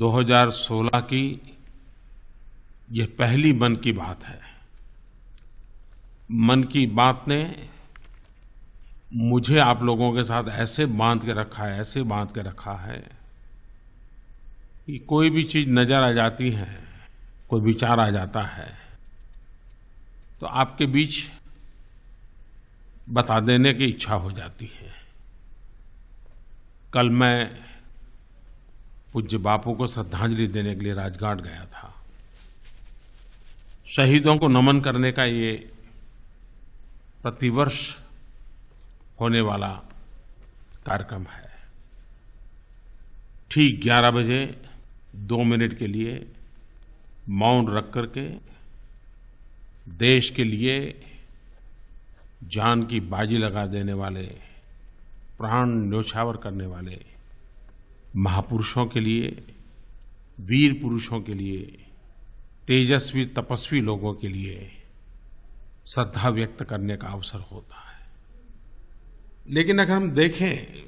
2016 की यह पहली मन की बात है मन की बात ने मुझे आप लोगों के साथ ऐसे बांध के रखा है ऐसे बांध के रखा है कि कोई भी चीज नजर आ जाती है कोई विचार आ जाता है तो आपके बीच बता देने की इच्छा हो जाती है कल मैं पूज्य बापू को श्रद्धांजलि देने के लिए राजघाट गया था शहीदों को नमन करने का ये प्रतिवर्ष होने वाला कार्यक्रम है ठीक 11 बजे दो मिनट के लिए मौन रख करके देश के लिए जान की बाजी लगा देने वाले प्राण न्योछावर करने वाले महापुरुषों के लिए वीर पुरुषों के लिए तेजस्वी तपस्वी लोगों के लिए श्रद्धा व्यक्त करने का अवसर होता है लेकिन अगर हम देखें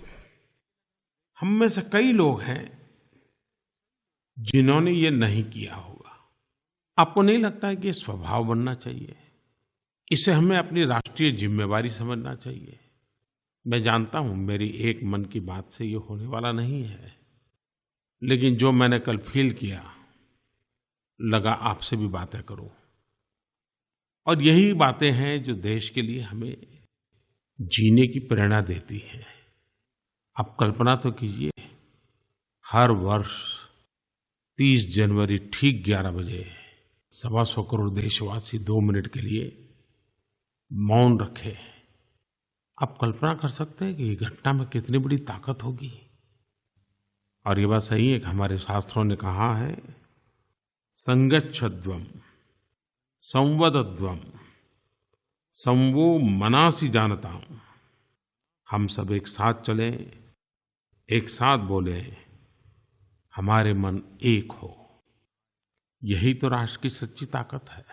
हम में से कई लोग हैं जिन्होंने ये नहीं किया होगा आपको नहीं लगता है कि स्वभाव बनना चाहिए इसे हमें अपनी राष्ट्रीय जिम्मेवारी समझना चाहिए मैं जानता हूं मेरी एक मन की बात से ये होने वाला नहीं है लेकिन जो मैंने कल फील किया लगा आपसे भी बातें करूं और यही बातें हैं जो देश के लिए हमें जीने की प्रेरणा देती है आप कल्पना तो कीजिए हर वर्ष 30 जनवरी ठीक 11 बजे सवा सौ करोड़ देशवासी दो मिनट के लिए मौन रखें आप कल्पना कर सकते हैं कि घटना में कितनी बड़ी ताकत होगी और ये बात सही है कि हमारे शास्त्रों ने कहा है संगच्छध्वम संवदध्वम संवो मनासी जानता हूं हम सब एक साथ चले एक साथ बोले हमारे मन एक हो यही तो राष्ट्र की सच्ची ताकत है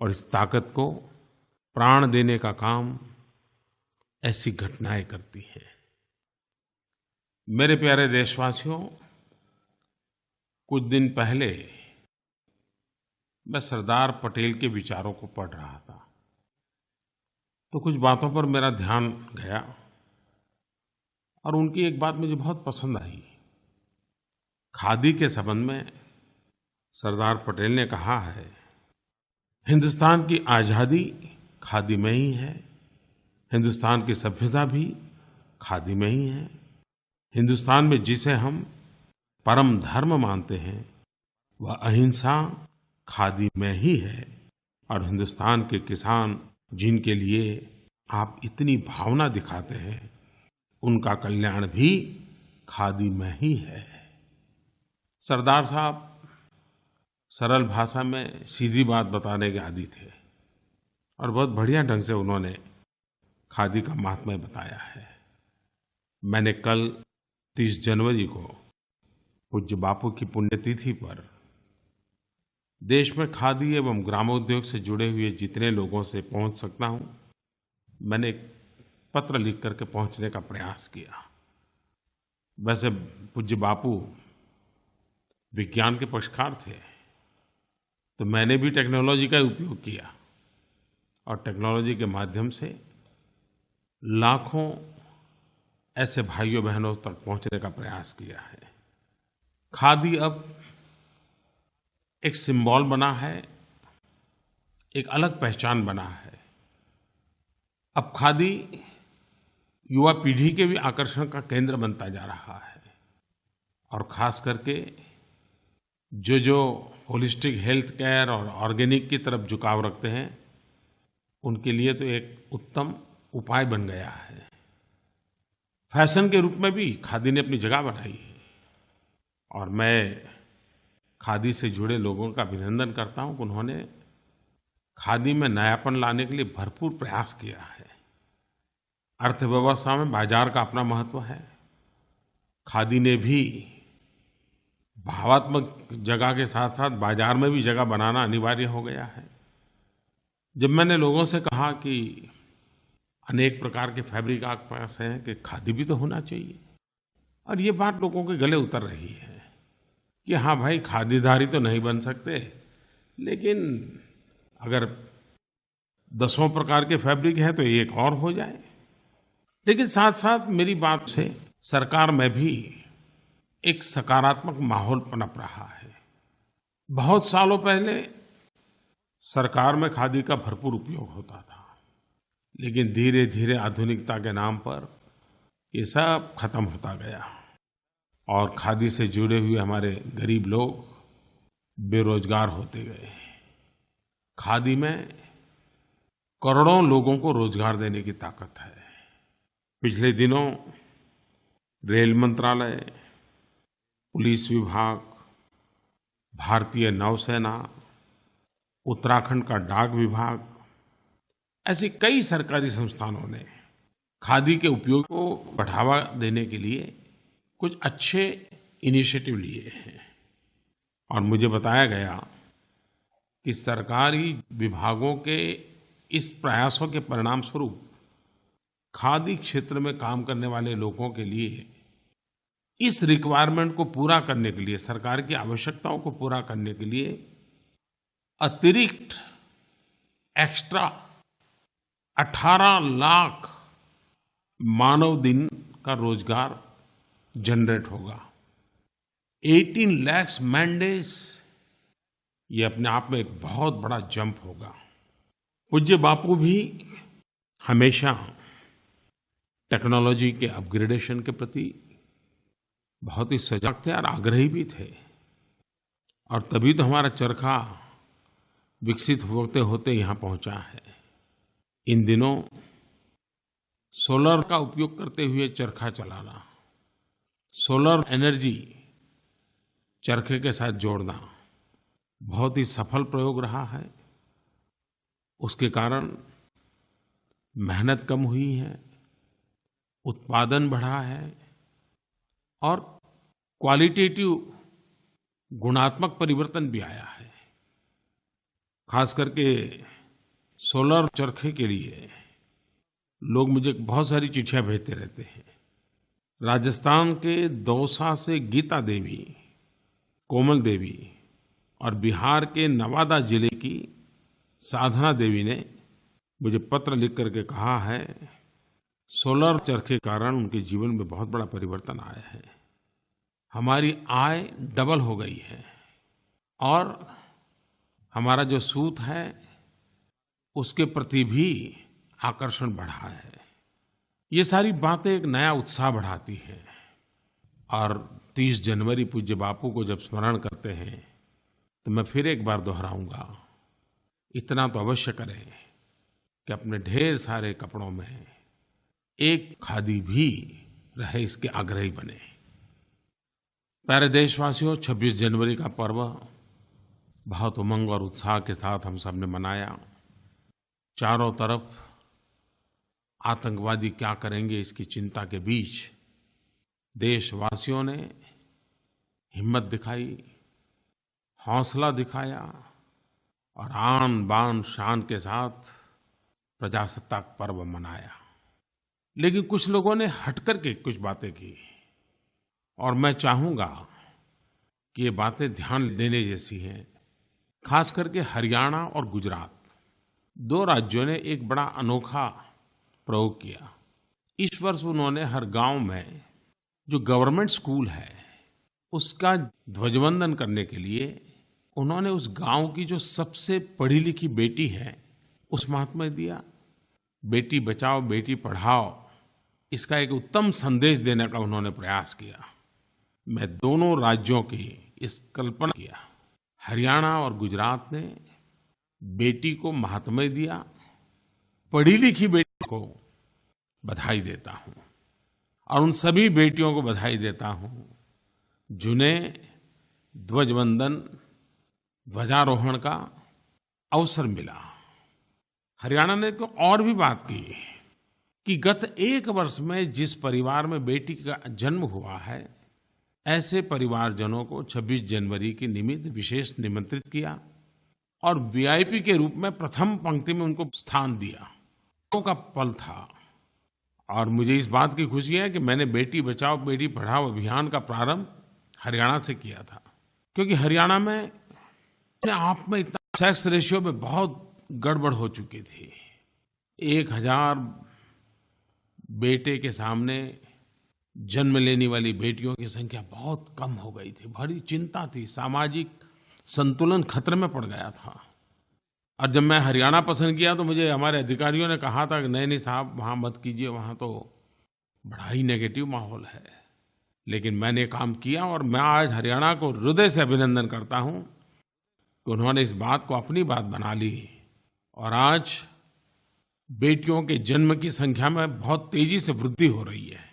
और इस ताकत को प्राण देने का काम ऐसी घटनाएं करती हैं मेरे प्यारे देशवासियों कुछ दिन पहले मैं सरदार पटेल के विचारों को पढ़ रहा था तो कुछ बातों पर मेरा ध्यान गया और उनकी एक बात मुझे बहुत पसंद आई खादी के संबंध में सरदार पटेल ने कहा है हिंदुस्तान की आज़ादी खादी में ही है हिंदुस्तान की सभ्यता भी खादी में ही है हिंदुस्तान में जिसे हम परम धर्म मानते हैं वह अहिंसा खादी में ही है और हिंदुस्तान के किसान जिनके लिए आप इतनी भावना दिखाते हैं उनका कल्याण भी खादी में ही है सरदार साहब सरल भाषा में सीधी बात बताने के आदि थे और बहुत बढ़िया ढंग से उन्होंने खादी का महात्मा बताया है मैंने कल 30 जनवरी को पूज्य बापू की पुण्यतिथि पर देश में खादी एवं ग्रामोद्योग से जुड़े हुए जितने लोगों से पहुंच सकता हूं मैंने एक पत्र लिख करके पहुंचने का प्रयास किया वैसे पूज्य बापू विज्ञान के पक्षकार थे तो मैंने भी टेक्नोलॉजी का उपयोग किया और टेक्नोलॉजी के माध्यम से लाखों ऐसे भाइयों बहनों तक पहुंचने का प्रयास किया है खादी अब एक सिंबल बना है एक अलग पहचान बना है अब खादी युवा पीढ़ी के भी आकर्षण का केंद्र बनता जा रहा है और खास करके जो जो होलिस्टिक हेल्थ केयर और ऑर्गेनिक की तरफ झुकाव रखते हैं उनके लिए तो एक उत्तम उपाय बन गया है फैशन के रूप में भी खादी ने अपनी जगह बनाई है और मैं खादी से जुड़े लोगों का अभिनंदन करता हूं कि उन्होंने खादी में नयापन लाने के लिए भरपूर प्रयास किया है अर्थव्यवस्था में बाजार का अपना महत्व है खादी ने भी भावात्मक जगह के साथ साथ बाजार में भी जगह बनाना अनिवार्य हो गया है जब मैंने लोगों से कहा कि अनेक प्रकार के फैब्रिक आप पास हैं कि खादी भी तो होना चाहिए और ये बात लोगों के गले उतर रही है कि हाँ भाई खादीधारी तो नहीं बन सकते लेकिन अगर दसों प्रकार के फैब्रिक हैं तो एक और हो जाए लेकिन साथ साथ मेरी बात से सरकार में भी एक सकारात्मक माहौल पनप रहा है बहुत सालों पहले सरकार में खादी का भरपूर उपयोग होता था लेकिन धीरे धीरे आधुनिकता के नाम पर ये सब खत्म होता गया और खादी से जुड़े हुए हमारे गरीब लोग बेरोजगार होते गए खादी में करोड़ों लोगों को रोजगार देने की ताकत है पिछले दिनों रेल मंत्रालय पुलिस विभाग भारतीय नौसेना उत्तराखंड का डाक विभाग ऐसे कई सरकारी संस्थानों ने खादी के उपयोग को बढ़ावा देने के लिए कुछ अच्छे इनिशिएटिव लिए हैं और मुझे बताया गया कि सरकारी विभागों के इस प्रयासों के परिणाम स्वरूप खादी क्षेत्र में काम करने वाले लोगों के लिए इस रिक्वायरमेंट को पूरा करने के लिए सरकार की आवश्यकताओं को पूरा करने के लिए अतिरिक्त एक्स्ट्रा 18 लाख मानव दिन का रोजगार जनरेट होगा 18 लैक्स मैंडेज ये अपने आप में एक बहुत बड़ा जंप होगा पूज्य बापू भी हमेशा टेक्नोलॉजी के अपग्रेडेशन के प्रति बहुत ही सजग थे और आग्रही भी थे और तभी तो हमारा चरखा विकसित होते होते यहाँ पहुँचा है इन दिनों सोलर का उपयोग करते हुए चरखा चलाना सोलर एनर्जी चरखे के साथ जोड़ना बहुत ही सफल प्रयोग रहा है उसके कारण मेहनत कम हुई है उत्पादन बढ़ा है और क्वालिटेटिव गुणात्मक परिवर्तन भी आया है खास करके सोलर चरखे के लिए लोग मुझे बहुत सारी चिट्ठियां भेजते रहते हैं राजस्थान के दौसा से गीता देवी कोमल देवी और बिहार के नवादा जिले की साधना देवी ने मुझे पत्र लिख करके कहा है सोलर चरखे कारण उनके जीवन में बहुत बड़ा परिवर्तन आया है हमारी आय डबल हो गई है और हमारा जो सूत है उसके प्रति भी आकर्षण बढ़ा है ये सारी बातें एक नया उत्साह बढ़ाती है और 30 जनवरी पूज्य बापू को जब स्मरण करते हैं तो मैं फिर एक बार दोहराऊंगा इतना तो अवश्य करें कि अपने ढेर सारे कपड़ों में एक खादी भी रहे इसके आग्रही बने प्यारे देशवासियों 26 जनवरी का पर्व बहुत उमंग और उत्साह के साथ हम सब ने मनाया चारों तरफ आतंकवादी क्या करेंगे इसकी चिंता के बीच देशवासियों ने हिम्मत दिखाई हौसला दिखाया और आन बान शान के साथ प्रजासत्ताक पर्व मनाया लेकिन कुछ लोगों ने हटकर के कुछ बातें की और मैं चाहूंगा कि ये बातें ध्यान देने जैसी हैं खास करके हरियाणा और गुजरात दो राज्यों ने एक बड़ा अनोखा प्रयोग किया इस वर्ष उन्होंने हर गांव में जो गवर्नमेंट स्कूल है उसका ध्वजवंदन करने के लिए उन्होंने उस गांव की जो सबसे पढ़ी लिखी बेटी है उस महात्मा दिया बेटी बचाओ बेटी पढ़ाओ इसका एक उत्तम संदेश देने का उन्होंने प्रयास किया मैं दोनों राज्यों की इस कल्पना किया हरियाणा और गुजरात ने बेटी को महात्मय दिया पढ़ी लिखी बेटी को बधाई देता हूं और उन सभी बेटियों को बधाई देता हूं जिन्हें ध्वजवंदन ध्वजारोहण का अवसर मिला हरियाणा ने तो और भी बात की कि गत एक वर्ष में जिस परिवार में बेटी का जन्म हुआ है ऐसे परिवारजनों को 26 जनवरी के निमित्त विशेष निमंत्रित किया और वीआईपी के रूप में प्रथम पंक्ति में उनको स्थान दिया का पल था और मुझे इस बात की खुशी है कि मैंने बेटी बचाओ बेटी पढ़ाओ अभियान का प्रारंभ हरियाणा से किया था क्योंकि हरियाणा में अपने आप में इतना सेक्स रेशियो में बहुत गड़बड़ हो चुकी थी एक हजार बेटे के सामने जन्म लेने वाली बेटियों की संख्या बहुत कम हो गई थी बड़ी चिंता थी सामाजिक संतुलन खतरे में पड़ गया था और जब मैं हरियाणा पसंद किया तो मुझे हमारे अधिकारियों ने कहा था कि नहीं नहीं साहब वहाँ मत कीजिए वहाँ तो बड़ा ही नेगेटिव माहौल है लेकिन मैंने काम किया और मैं आज हरियाणा को हृदय से अभिनंदन करता हूँ कि उन्होंने इस बात को अपनी बात बना ली और आज बेटियों के जन्म की संख्या में बहुत तेजी से वृद्धि हो रही है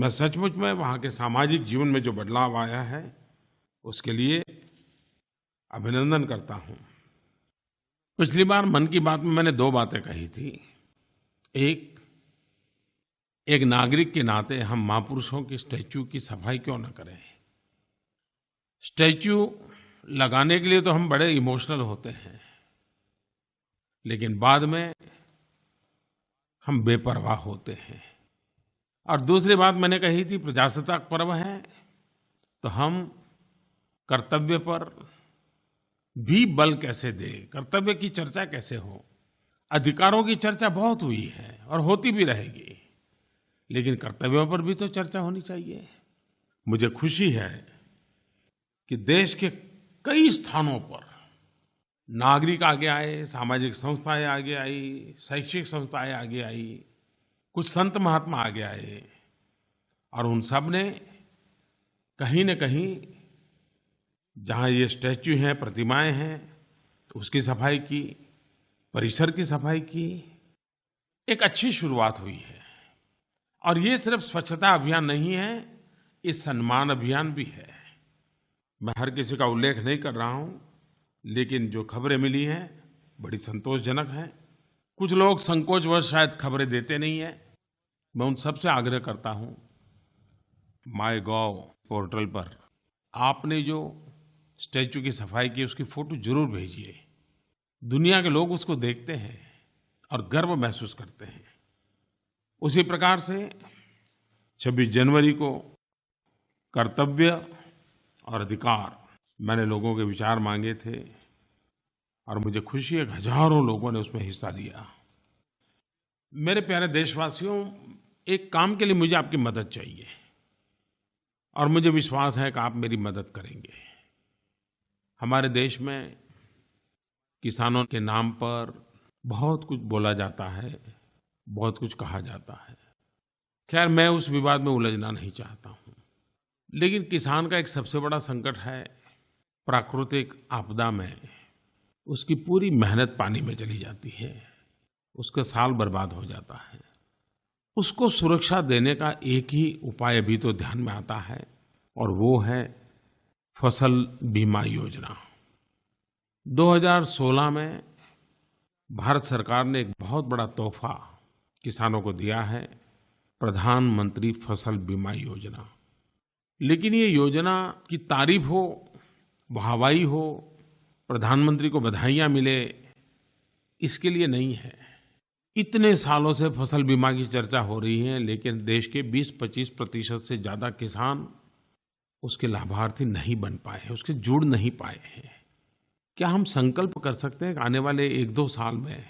मैं सचमुच में वहाँ के सामाजिक जीवन में जो बदलाव आया है उसके लिए अभिनंदन करता हूं पिछली बार मन की बात में मैंने दो बातें कही थी एक एक नागरिक के नाते हम महापुरुषों की स्टैचू की सफाई क्यों ना करें स्टैचू लगाने के लिए तो हम बड़े इमोशनल होते हैं लेकिन बाद में हम बेपरवाह होते हैं और दूसरी बात मैंने कही थी प्रजासत्ताक पर्व है तो हम कर्तव्य पर भी बल कैसे दे कर्तव्य की चर्चा कैसे हो अधिकारों की चर्चा बहुत हुई है और होती भी रहेगी लेकिन कर्तव्यों पर भी तो चर्चा होनी चाहिए मुझे खुशी है कि देश के कई स्थानों पर नागरिक आगे आए सामाजिक संस्थाएं आगे आई शैक्षिक संस्थाएं आगे आई कुछ संत महात्मा आगे आए और उन सब ने कहीं न कहीं जहाँ ये स्टैचू हैं प्रतिमाएं हैं उसकी सफाई की परिसर की सफाई की एक अच्छी शुरुआत हुई है और ये सिर्फ स्वच्छता अभियान नहीं है ये सम्मान अभियान भी है मैं हर किसी का उल्लेख नहीं कर रहा हूँ लेकिन जो खबरें मिली हैं बड़ी संतोषजनक हैं कुछ लोग संकोचवश शायद खबरें देते नहीं हैं मैं उन सबसे आग्रह करता हूं माई गॉव पोर्टल पर आपने जो स्टैचू की सफाई की उसकी फोटो जरूर भेजिए दुनिया के लोग उसको देखते हैं और गर्व महसूस करते हैं उसी प्रकार से 26 जनवरी को कर्तव्य और अधिकार मैंने लोगों के विचार मांगे थे और मुझे खुशी है हजारों लोगों ने उसमें हिस्सा लिया मेरे प्यारे देशवासियों एक काम के लिए मुझे आपकी मदद चाहिए और मुझे विश्वास है कि आप मेरी मदद करेंगे हमारे देश में किसानों के नाम पर बहुत कुछ बोला जाता है बहुत कुछ कहा जाता है खैर मैं उस विवाद में उलझना नहीं चाहता हूं लेकिन किसान का एक सबसे बड़ा संकट है प्राकृतिक आपदा में उसकी पूरी मेहनत पानी में चली जाती है उसका साल बर्बाद हो जाता है उसको सुरक्षा देने का एक ही उपाय अभी तो ध्यान में आता है और वो है फसल बीमा योजना 2016 में भारत सरकार ने एक बहुत बड़ा तोहफा किसानों को दिया है प्रधानमंत्री फसल बीमा योजना लेकिन ये योजना की तारीफ हो वाहवाही हो प्रधानमंत्री को बधाइयां मिले इसके लिए नहीं है इतने सालों से फसल बीमा की चर्चा हो रही है लेकिन देश के 20-25 प्रतिशत से ज़्यादा किसान उसके लाभार्थी नहीं बन पाए हैं उसके जुड़ नहीं पाए हैं क्या हम संकल्प कर सकते हैं कि आने वाले एक दो साल में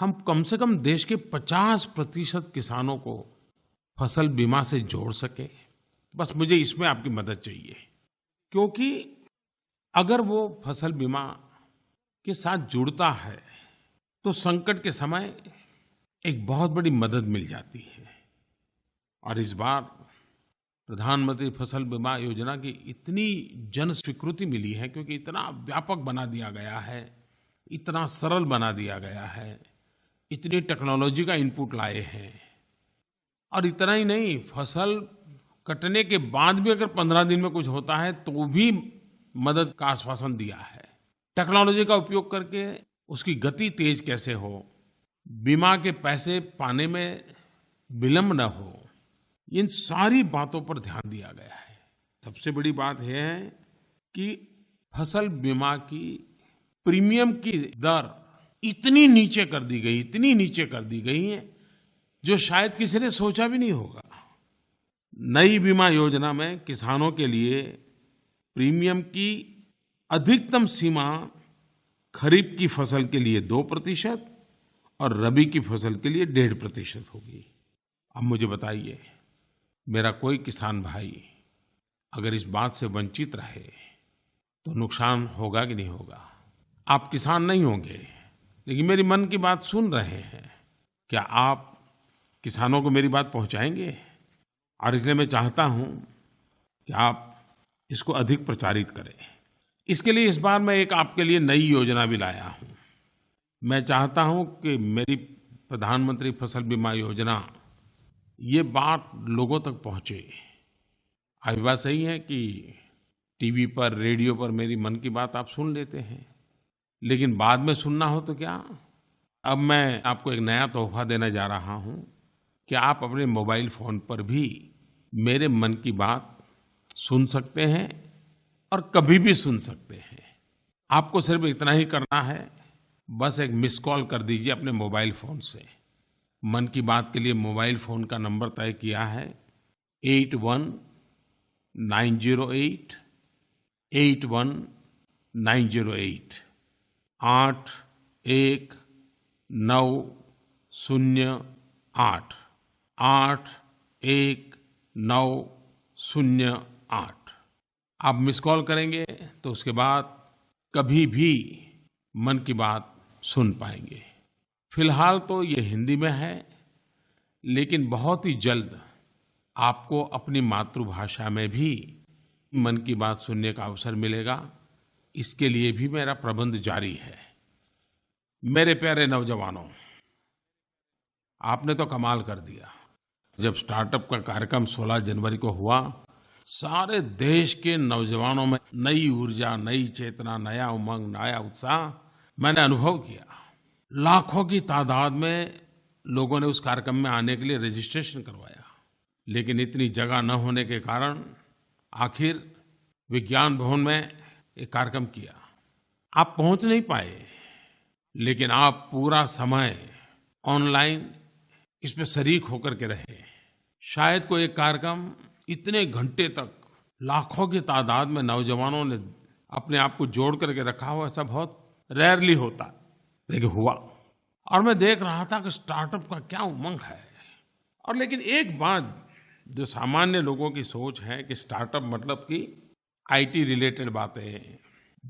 हम कम से कम देश के 50 प्रतिशत किसानों को फसल बीमा से जोड़ सके बस मुझे इसमें आपकी मदद चाहिए क्योंकि अगर वो फसल बीमा के साथ जुड़ता है तो संकट के समय एक बहुत बड़ी मदद मिल जाती है और इस बार प्रधानमंत्री फसल बीमा योजना की इतनी जन स्वीकृति मिली है क्योंकि इतना व्यापक बना दिया गया है इतना सरल बना दिया गया है इतनी टेक्नोलॉजी का इनपुट लाए हैं और इतना ही नहीं फसल कटने के बाद भी अगर पंद्रह दिन में कुछ होता है तो भी मदद का आश्वासन दिया है टेक्नोलॉजी का उपयोग करके उसकी गति तेज कैसे हो बीमा के पैसे पाने में विलंब न हो इन सारी बातों पर ध्यान दिया गया है सबसे बड़ी बात यह है कि फसल बीमा की प्रीमियम की दर इतनी नीचे कर दी गई इतनी नीचे कर दी गई है जो शायद किसी ने सोचा भी नहीं होगा नई बीमा योजना में किसानों के लिए प्रीमियम की अधिकतम सीमा खरीफ की फसल के लिए दो प्रतिशत और रबी की फसल के लिए डेढ़ प्रतिशत होगी अब मुझे बताइए मेरा कोई किसान भाई अगर इस बात से वंचित रहे तो नुकसान होगा कि नहीं होगा आप किसान नहीं होंगे लेकिन मेरी मन की बात सुन रहे हैं क्या आप किसानों को मेरी बात पहुंचाएंगे और इसलिए मैं चाहता हूं कि आप इसको अधिक प्रचारित करें इसके लिए इस बार मैं एक आपके लिए नई योजना भी लाया हूं मैं चाहता हूं कि मेरी प्रधानमंत्री फसल बीमा योजना ये बात लोगों तक पहुंचे अभी बात सही है कि टीवी पर रेडियो पर मेरी मन की बात आप सुन लेते हैं लेकिन बाद में सुनना हो तो क्या अब मैं आपको एक नया तोहफा देने जा रहा हूं कि आप अपने मोबाइल फ़ोन पर भी मेरे मन की बात सुन सकते हैं और कभी भी सुन सकते हैं आपको सिर्फ इतना ही करना है बस एक मिस कॉल कर दीजिए अपने मोबाइल फ़ोन से मन की बात के लिए मोबाइल फ़ोन का नंबर तय किया है eight one nine zero eight eight one nine zero eight आठ एक नौ शून्य आठ आठ एक नौ शून्य आठ आप मिस कॉल करेंगे तो उसके बाद कभी भी मन की बात सुन पाएंगे फिलहाल तो ये हिंदी में है लेकिन बहुत ही जल्द आपको अपनी मातृभाषा में भी मन की बात सुनने का अवसर मिलेगा इसके लिए भी मेरा प्रबंध जारी है मेरे प्यारे नौजवानों आपने तो कमाल कर दिया जब स्टार्टअप का कार्यक्रम 16 जनवरी को हुआ सारे देश के नौजवानों में नई ऊर्जा नई चेतना नया उमंग नया उत्साह मैंने अनुभव किया लाखों की तादाद में लोगों ने उस कार्यक्रम में आने के लिए रजिस्ट्रेशन करवाया लेकिन इतनी जगह न होने के कारण आखिर विज्ञान भवन में एक कार्यक्रम किया आप पहुंच नहीं पाए लेकिन आप पूरा समय ऑनलाइन इसमें शरीक होकर के रहे शायद कोई एक कार्यक्रम इतने घंटे तक लाखों की तादाद में नौजवानों ने अपने आप को जोड़ करके रखा हो ऐसा बहुत रेयरली होता है लेकिन हुआ और मैं देख रहा था कि स्टार्टअप का क्या उमंग है और लेकिन एक बात जो सामान्य लोगों की सोच है कि स्टार्टअप मतलब कि आईटी रिलेटेड बातें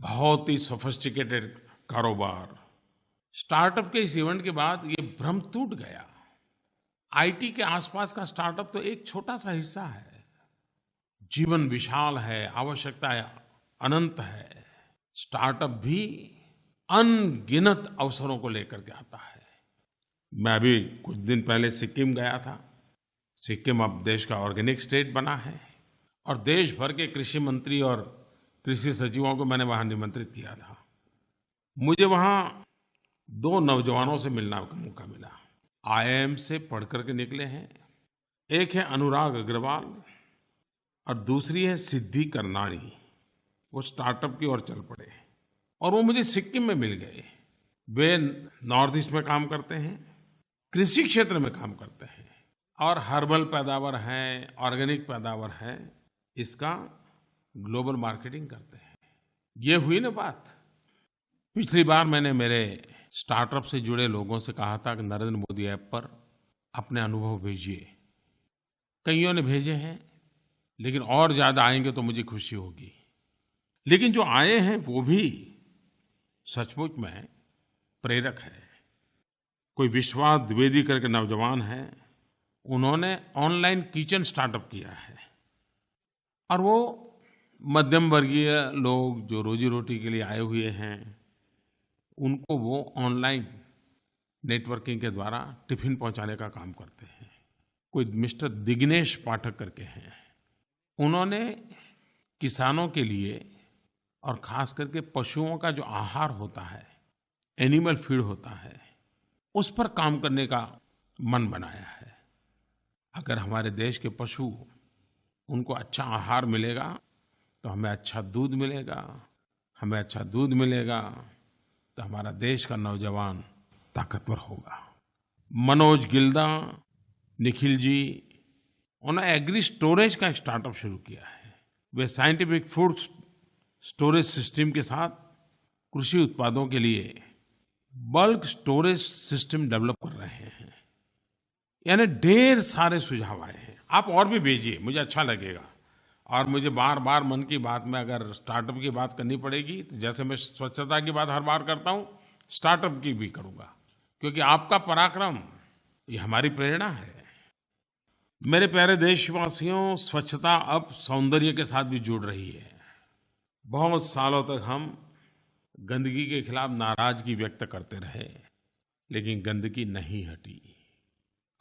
बहुत ही सोफिस्टिकेटेड कारोबार स्टार्टअप के इस इवेंट के बाद ये भ्रम टूट गया आईटी के आसपास का स्टार्टअप तो एक छोटा सा हिस्सा है जीवन विशाल है आवश्यकता अनंत है स्टार्टअप भी अनगिनत अवसरों को लेकर के आता है मैं अभी कुछ दिन पहले सिक्किम गया था सिक्किम अब देश का ऑर्गेनिक स्टेट बना है और देश भर के कृषि मंत्री और कृषि सचिवों को मैंने वहां निमंत्रित किया था मुझे वहां दो नौजवानों से मिलना का मौका मिला आईआईएम से पढ़ करके निकले हैं एक है अनुराग अग्रवाल और दूसरी है सिद्धि करनाणी वो स्टार्टअप की ओर चल पड़े हैं और वो मुझे सिक्किम में मिल गए वे नॉर्थ ईस्ट में काम करते हैं कृषि क्षेत्र में काम करते हैं और हर्बल पैदावार है ऑर्गेनिक पैदावार है इसका ग्लोबल मार्केटिंग करते हैं ये हुई ना बात पिछली बार मैंने मेरे स्टार्टअप से जुड़े लोगों से कहा था कि नरेंद्र मोदी ऐप पर अपने अनुभव भेजिए कईयों ने भेजे हैं लेकिन और ज़्यादा आएंगे तो मुझे खुशी होगी लेकिन जो आए हैं वो भी सचमुच में प्रेरक है कोई विश्वास द्विवेदी करके नौजवान है उन्होंने ऑनलाइन किचन स्टार्टअप किया है और वो मध्यम वर्गीय लोग जो रोजी रोटी के लिए आए हुए हैं उनको वो ऑनलाइन नेटवर्किंग के द्वारा टिफिन पहुंचाने का काम करते हैं कोई मिस्टर दिग्नेश पाठक करके हैं उन्होंने किसानों के लिए और खास करके पशुओं का जो आहार होता है एनिमल फीड होता है उस पर काम करने का मन बनाया है अगर हमारे देश के पशु उनको अच्छा आहार मिलेगा तो हमें अच्छा दूध मिलेगा हमें अच्छा दूध मिलेगा तो हमारा देश का नौजवान ताकतवर होगा मनोज गिल्दा निखिल जी उन्होंने एग्री स्टोरेज का स्टार्टअप शुरू किया है वे साइंटिफिक फूड्स स्टोरेज सिस्टम के साथ कृषि उत्पादों के लिए बल्क स्टोरेज सिस्टम डेवलप कर रहे हैं यानी ढेर सारे सुझाव आए हैं आप और भी भेजिए मुझे अच्छा लगेगा और मुझे बार बार मन की बात में अगर स्टार्टअप की बात करनी पड़ेगी तो जैसे मैं स्वच्छता की बात हर बार करता हूं स्टार्टअप की भी करूँगा क्योंकि आपका पराक्रम ये हमारी प्रेरणा है मेरे प्यारे देशवासियों स्वच्छता अब सौंदर्य के साथ भी जुड़ रही है बहुत सालों तक हम गंदगी के खिलाफ नाराजगी व्यक्त करते रहे लेकिन गंदगी नहीं हटी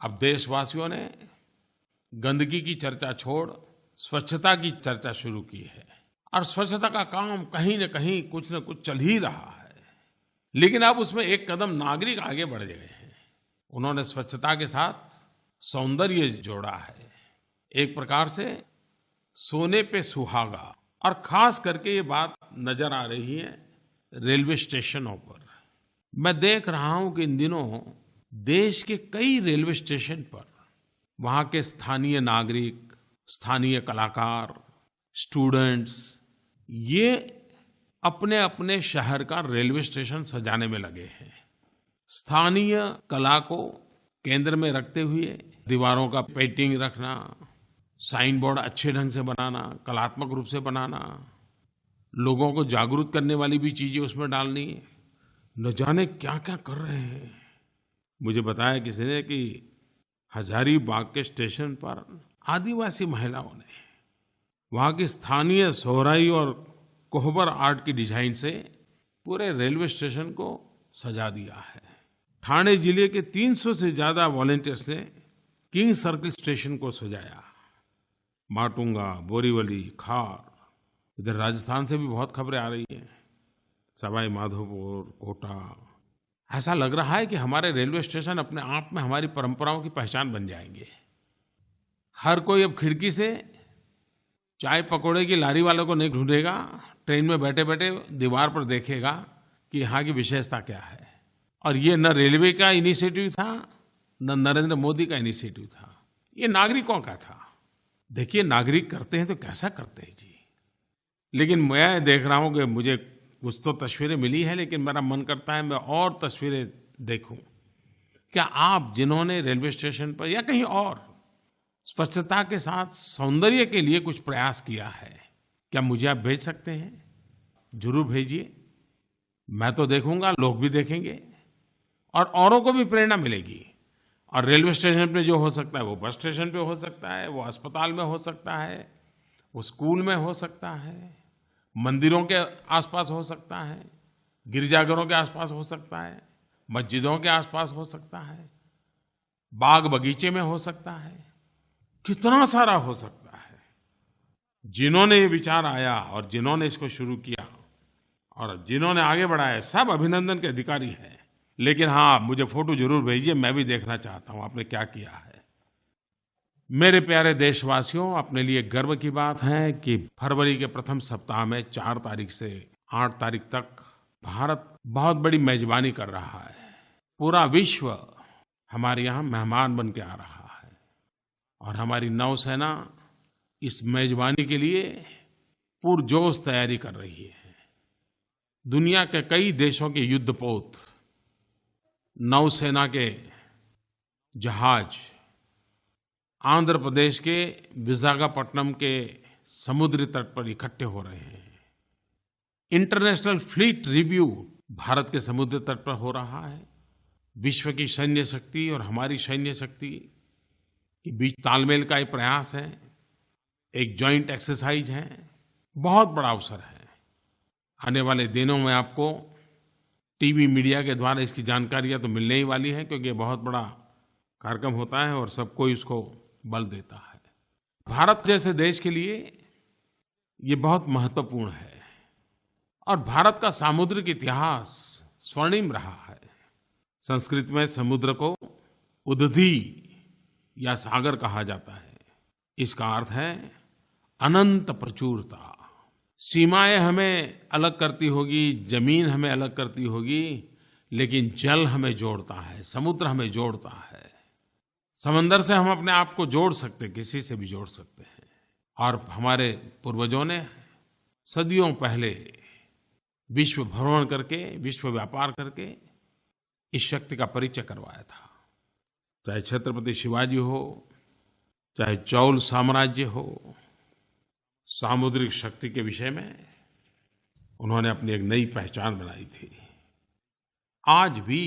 अब देशवासियों ने गंदगी की चर्चा छोड़ स्वच्छता की चर्चा शुरू की है और स्वच्छता का काम कहीं न कहीं कुछ न कुछ चल ही रहा है लेकिन अब उसमें एक कदम नागरिक आगे बढ़ गए हैं उन्होंने स्वच्छता के साथ सौंदर्य जोड़ा है एक प्रकार से सोने पे सुहागा और खास करके ये बात नजर आ रही है रेलवे स्टेशनों पर मैं देख रहा हूं कि इन दिनों देश के कई रेलवे स्टेशन पर वहां के स्थानीय नागरिक स्थानीय कलाकार स्टूडेंट्स ये अपने अपने शहर का रेलवे स्टेशन सजाने में लगे हैं स्थानीय कला को केंद्र में रखते हुए दीवारों का पेंटिंग रखना साइन बोर्ड अच्छे ढंग से बनाना कलात्मक रूप से बनाना लोगों को जागरूक करने वाली भी चीज़ें उसमें डालनी न जाने क्या क्या कर रहे हैं मुझे बताया किसी ने कि हजारीबाग के स्टेशन पर आदिवासी महिलाओं ने वहां की स्थानीय सोहराई और कोहबर आर्ट की डिजाइन से पूरे रेलवे स्टेशन को सजा दिया है ठाणे जिले के 300 से ज़्यादा वॉलेंटियर्स ने किंग सर्कल स्टेशन को सजाया माटुंगा बोरीवली खार इधर राजस्थान से भी बहुत खबरें आ रही हैं सवाई माधोपुर कोटा ऐसा लग रहा है कि हमारे रेलवे स्टेशन अपने आप में हमारी परंपराओं की पहचान बन जाएंगे हर कोई अब खिड़की से चाय पकोड़े की लारी वालों को नहीं ढूंढेगा ट्रेन में बैठे बैठे दीवार पर देखेगा कि यहाँ की विशेषता क्या है और ये न रेलवे का इनिशिएटिव था न नरेंद्र मोदी का इनिशिएटिव था ये नागरिकों का था देखिए नागरिक करते हैं तो कैसा करते हैं जी लेकिन मैं देख रहा हूं कि मुझे कुछ तो तस्वीरें मिली है लेकिन मेरा मन करता है मैं और तस्वीरें देखूं क्या आप जिन्होंने रेलवे स्टेशन पर या कहीं और स्वच्छता के साथ सौंदर्य के लिए कुछ प्रयास किया है क्या मुझे आप भेज सकते हैं जरूर भेजिए मैं तो देखूंगा लोग भी देखेंगे और औरों को भी प्रेरणा मिलेगी और रेलवे स्टेशन पे जो हो सकता है वो बस स्टेशन पे हो सकता है वो अस्पताल में हो सकता है वो स्कूल में हो सकता है मंदिरों के आसपास हो सकता है गिरजाघरों के आसपास हो सकता है मस्जिदों के आसपास हो सकता है बाग बगीचे में हो सकता है कितना सारा हो सकता है जिन्होंने ये विचार आया और जिन्होंने इसको शुरू किया और जिन्होंने आगे बढ़ाया सब अभिनंदन के अधिकारी हैं लेकिन हाँ मुझे फोटो जरूर भेजिए मैं भी देखना चाहता हूँ आपने क्या किया है मेरे प्यारे देशवासियों अपने लिए गर्व की बात है कि फरवरी के प्रथम सप्ताह में चार तारीख से आठ तारीख तक भारत बहुत बड़ी मेजबानी कर रहा है पूरा विश्व हमारे यहाँ मेहमान बन के आ रहा है और हमारी नौसेना इस मेजबानी के लिए पुरजोश तैयारी कर रही है दुनिया के कई देशों के युद्धपोत नौसेना के जहाज आंध्र प्रदेश के विशाखापट्टनम के समुद्री तट पर इकट्ठे हो रहे हैं इंटरनेशनल फ्लीट रिव्यू भारत के समुद्र तट पर हो रहा है विश्व की सैन्य शक्ति और हमारी सैन्य शक्ति के बीच तालमेल का एक प्रयास है एक जॉइंट एक्सरसाइज है बहुत बड़ा अवसर है आने वाले दिनों में आपको टीवी मीडिया के द्वारा इसकी जानकारियाँ तो मिलने ही वाली है क्योंकि बहुत बड़ा कार्यक्रम होता है और सबको इसको बल देता है भारत जैसे देश के लिए ये बहुत महत्वपूर्ण है और भारत का सामुद्रिक इतिहास स्वर्णिम रहा है संस्कृत में समुद्र को उदधि या सागर कहा जाता है इसका अर्थ है अनंत प्रचुरता सीमाएं हमें अलग करती होगी जमीन हमें अलग करती होगी लेकिन जल हमें जोड़ता है समुद्र हमें जोड़ता है समंदर से हम अपने आप को जोड़ सकते किसी से भी जोड़ सकते हैं और हमारे पूर्वजों ने सदियों पहले विश्व भ्रमण करके विश्व व्यापार करके इस शक्ति का परिचय करवाया था चाहे छत्रपति शिवाजी हो चाहे चौल साम्राज्य हो सामुद्रिक शक्ति के विषय में उन्होंने अपनी एक नई पहचान बनाई थी आज भी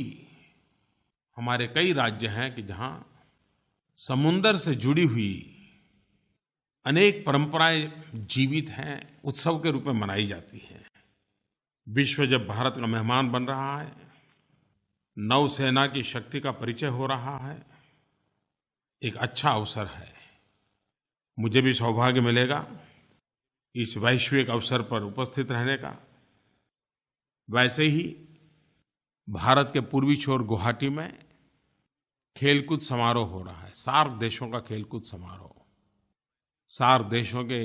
हमारे कई राज्य हैं कि जहां समुन्दर से जुड़ी हुई अनेक परंपराएं जीवित हैं उत्सव के रूप में मनाई जाती हैं विश्व जब भारत का मेहमान बन रहा है नौसेना की शक्ति का परिचय हो रहा है एक अच्छा अवसर है मुझे भी सौभाग्य मिलेगा इस वैश्विक अवसर पर उपस्थित रहने का वैसे ही भारत के पूर्वी छोर गुवाहाटी में खेलकूद समारोह हो रहा है सार्क देशों का खेलकूद समारोह सार्क देशों के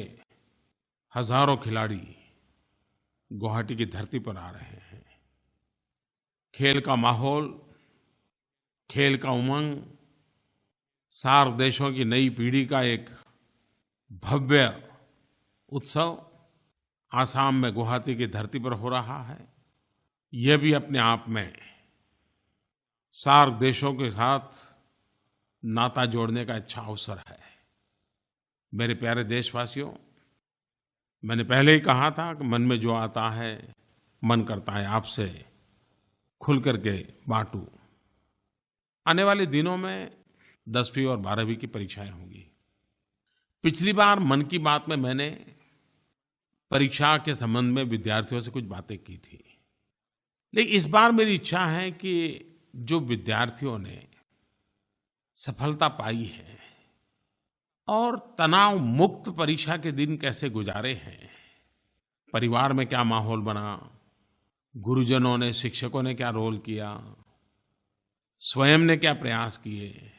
हजारों खिलाड़ी गुवाहाटी की धरती पर आ रहे हैं खेल का माहौल खेल का उमंग सार्क देशों की नई पीढ़ी का एक भव्य उत्सव आसाम में गुवाहाटी की धरती पर हो रहा है ये भी अपने आप में सार्क देशों के साथ नाता जोड़ने का अच्छा अवसर है मेरे प्यारे देशवासियों मैंने पहले ही कहा था कि मन में जो आता है मन करता है आपसे खुल करके बांटू आने वाले दिनों में दसवीं और बारहवीं की परीक्षाएं होंगी पिछली बार मन की बात में मैंने परीक्षा के संबंध में विद्यार्थियों से कुछ बातें की थी लेकिन इस बार मेरी इच्छा है कि जो विद्यार्थियों ने सफलता पाई है और तनाव मुक्त परीक्षा के दिन कैसे गुजारे हैं परिवार में क्या माहौल बना गुरुजनों ने शिक्षकों ने क्या रोल किया स्वयं ने क्या प्रयास किए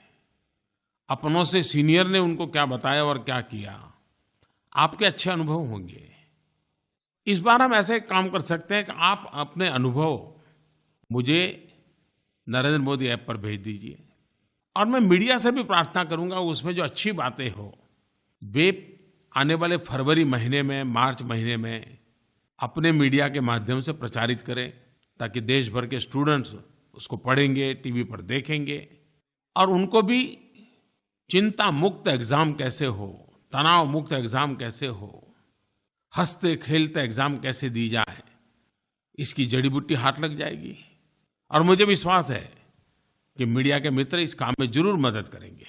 अपनों से सीनियर ने उनको क्या बताया और क्या किया आपके अच्छे अनुभव होंगे इस बार हम ऐसे काम कर सकते हैं कि आप अपने अनुभव मुझे नरेंद्र मोदी ऐप पर भेज दीजिए और मैं मीडिया से भी प्रार्थना करूंगा उसमें जो अच्छी बातें हो वे आने वाले फरवरी महीने में मार्च महीने में अपने मीडिया के माध्यम से प्रचारित करें ताकि देश भर के स्टूडेंट्स उसको पढ़ेंगे टीवी पर देखेंगे और उनको भी चिंता मुक्त एग्जाम कैसे हो तनाव मुक्त एग्जाम कैसे हो हंसते खेलते एग्जाम कैसे दी जाए इसकी जड़ी बूटी हाथ लग जाएगी और मुझे विश्वास है कि मीडिया के मित्र इस काम में जरूर मदद करेंगे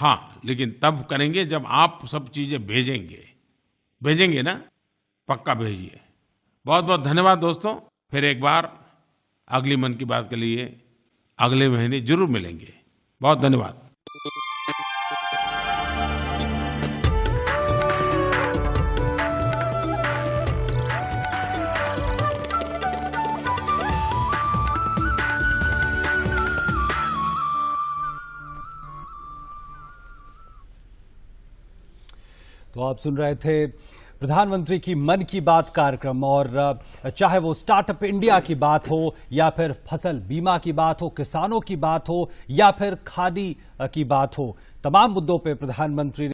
हाँ लेकिन तब करेंगे जब आप सब चीजें भेजेंगे भेजेंगे ना पक्का भेजिए बहुत बहुत धन्यवाद दोस्तों फिर एक बार अगली मन की बात के लिए अगले महीने जरूर मिलेंगे बहुत धन्यवाद तो आप सुन रहे थे प्रधानमंत्री की मन की बात कार्यक्रम और चाहे वो स्टार्टअप इंडिया की बात हो या फिर फसल बीमा की बात हो किसानों की बात हो या फिर खादी की बात हो तमाम मुद्दों पर प्रधानमंत्री ने